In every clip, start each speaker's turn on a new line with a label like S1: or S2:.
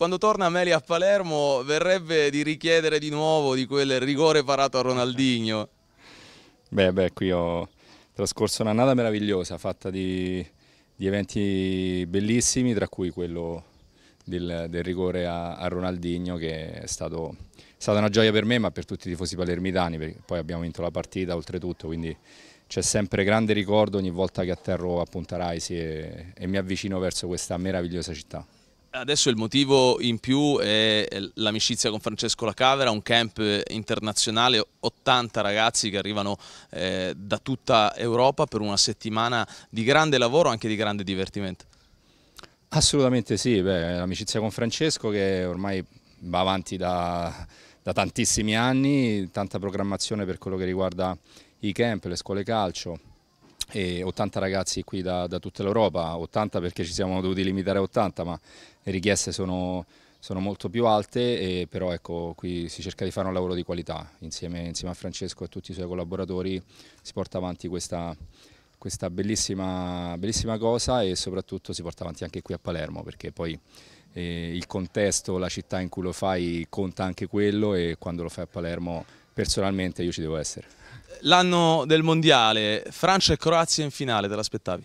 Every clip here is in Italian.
S1: quando torna Meli a Palermo verrebbe di richiedere di nuovo di quel rigore parato a
S2: Ronaldinho. Beh, beh, qui ho trascorso un'annata meravigliosa fatta di, di, eventi bellissimi, tra cui quello del, del rigore a, a, Ronaldinho che è, stato, è, stata una gioia per me ma per tutti i tifosi palermitani, perché poi abbiamo vinto la partita oltretutto, quindi c'è sempre grande ricordo ogni volta che atterro a Punta Raisi e, e mi avvicino verso questa meravigliosa città.
S1: Adesso il motivo in più è l'amicizia con Francesco Lacavera, un camp internazionale, 80 ragazzi che arrivano eh, da tutta Europa per una settimana di grande lavoro e anche di grande divertimento.
S2: Assolutamente sì, l'amicizia con Francesco che ormai va avanti da, da tantissimi anni, tanta programmazione per quello che riguarda i camp, le scuole calcio, e 80 ragazzi qui da, da tutta l'Europa, 80 perché ci siamo dovuti limitare a 80 ma le richieste sono, sono molto più alte, però ecco, qui si cerca di fare un lavoro di qualità, insieme, insieme a Francesco e a tutti i suoi collaboratori si porta avanti questa, questa bellissima, bellissima, cosa e soprattutto si porta avanti anche qui a Palermo perché poi eh, il contesto, la città in cui lo fai conta anche quello e quando lo fai a Palermo personalmente io ci devo essere.
S1: L'anno del Mondiale, Francia e Croazia in finale, te l'aspettavi?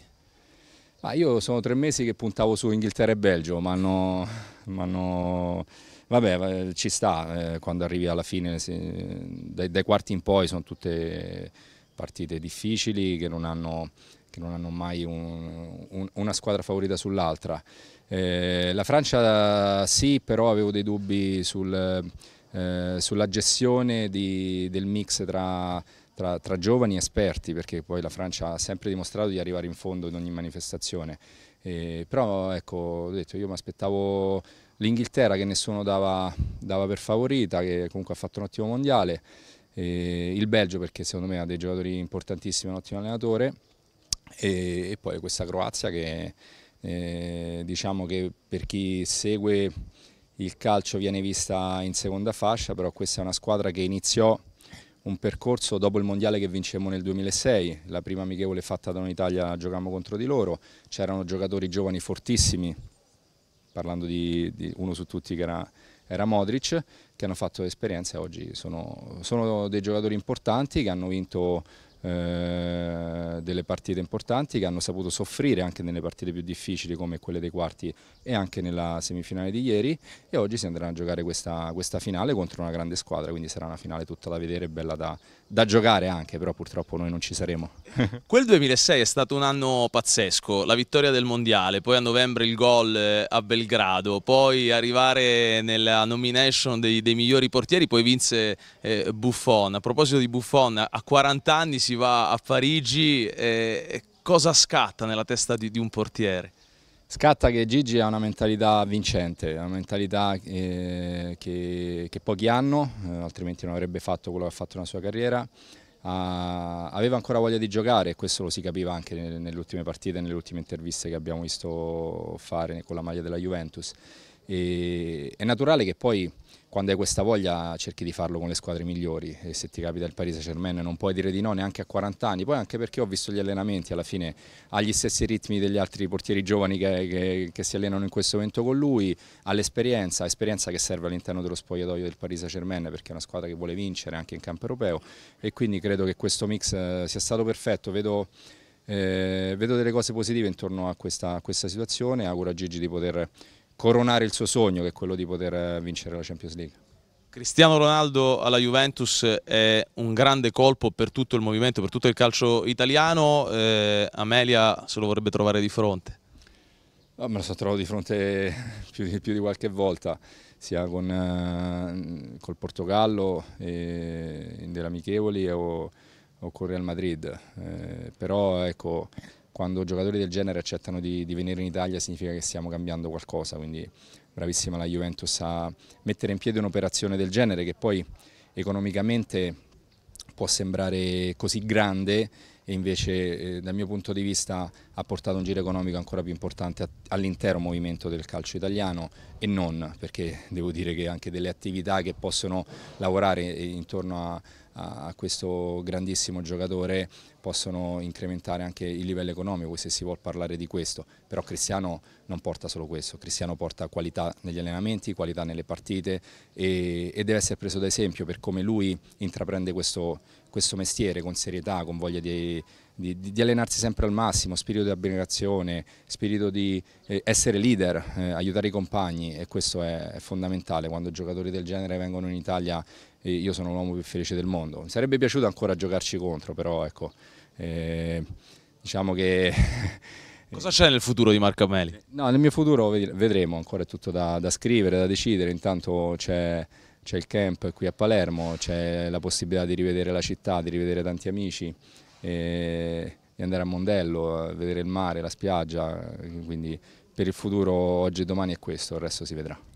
S2: Ma io sono tre mesi che puntavo su Inghilterra e Belgio, ma hanno... Vabbè, ci sta, eh, quando arrivi alla fine, se, dai, dai quarti in poi sono tutte partite difficili che non hanno che non hanno mai un, un, una squadra favorita sull'altra. Eh, la Francia sì, però avevo dei dubbi sul, eh, sulla gestione di, del mix tra, tra, tra giovani esperti, perché poi la Francia ha sempre dimostrato di arrivare in fondo in ogni manifestazione. Eh, però ecco, ho detto, io mi aspettavo l'Inghilterra che nessuno dava, dava, per favorita, che comunque ha fatto un ottimo mondiale, eh, il Belgio perché secondo me ha dei giocatori importantissimi, un ottimo allenatore, e, e poi questa Croazia che eh, diciamo che per chi segue il calcio viene vista in seconda fascia, però questa è una squadra che iniziò un percorso dopo il mondiale che vincemmo nel 2006, la prima amichevole fatta da un'Italia giocammo contro di loro, c'erano giocatori giovani fortissimi, parlando di, di, uno su tutti che era, era Modric, che hanno fatto esperienza e oggi sono, sono dei giocatori importanti che hanno vinto eh, delle partite importanti che hanno saputo soffrire anche nelle partite più difficili come quelle dei quarti e anche nella semifinale di ieri e oggi si andranno a giocare questa, questa finale contro una grande squadra, quindi sarà una finale tutta da vedere, bella da, da giocare anche, però purtroppo noi non ci saremo.
S1: Quel 2006 è stato un anno pazzesco, la vittoria del Mondiale, poi a novembre il gol eh, a Belgrado, poi arrivare nella nomination dei, dei migliori portieri, poi vinse eh, Buffon. A proposito di Buffon, a 40 anni si va a Parigi, eh, cosa scatta
S2: nella testa di, di, un portiere? Scatta che Gigi ha una mentalità vincente, una mentalità eh, che, che, pochi hanno, eh, altrimenti non avrebbe fatto quello che ha fatto nella sua carriera. Ah, aveva ancora voglia di giocare e questo lo si capiva anche nelle, nelle ultime partite, nelle ultime interviste che abbiamo visto fare con la maglia della Juventus. E è naturale che poi quando hai questa voglia cerchi di farlo con le squadre migliori e se ti capita il Paris Saint-Germain non puoi dire di no neanche a 40 anni, poi anche perché ho visto gli allenamenti, alla fine agli stessi ritmi degli altri portieri giovani che, che, che si allenano in questo momento con lui, all'esperienza, esperienza che serve all'interno dello spogliatoio del Paris Saint-Germain perché è una squadra che vuole vincere anche in campo europeo e quindi credo che questo mix eh, sia stato perfetto, vedo... Eh, vedo delle cose positive intorno a questa, a questa situazione, auguro a Gigi di poter coronare il suo sogno che è quello di poter eh, vincere la Champions League.
S1: Cristiano Ronaldo alla Juventus è un grande colpo per tutto il movimento, per tutto il calcio italiano, eh, Amelia se
S2: lo vorrebbe trovare di fronte. No, me lo so trovato di fronte più di, più di qualche volta, sia con, eh, col Portogallo in delle amichevoli o, o con Real Madrid, eh, però ecco quando giocatori del genere accettano di, di, venire in Italia significa che stiamo cambiando qualcosa, quindi bravissima la Juventus a mettere in piedi un'operazione del genere che poi economicamente può sembrare così grande e invece eh, dal mio punto di vista ha portato un giro economico ancora più importante all'intero movimento del calcio italiano e non, perché devo dire che anche delle attività che possono lavorare eh, intorno a, a questo grandissimo giocatore possono incrementare anche il livello economico se si vuole parlare di questo, però Cristiano non porta solo questo, Cristiano porta qualità negli allenamenti, qualità nelle partite e, e deve essere preso da esempio per come lui intraprende questo, questo mestiere con serietà, con voglia di, di, di allenarsi sempre al massimo, spirito di abnegazione, spirito di eh, essere leader, eh, aiutare i compagni e questo è, è, fondamentale. Quando giocatori del genere vengono in Italia eh, io sono l'uomo più felice del mondo. Mi sarebbe piaciuto ancora giocarci contro, però ecco, eh, diciamo che...
S1: Cosa c'è nel futuro di Marco Ameli?
S2: No, nel mio futuro vedremo, ancora è tutto da, da scrivere, da decidere, intanto c'è c'è il camp qui a Palermo, c'è la possibilità di rivedere la città, di rivedere tanti amici, e di andare a Mondello, vedere il mare, la spiaggia, quindi per il futuro oggi e domani è questo, il resto si vedrà.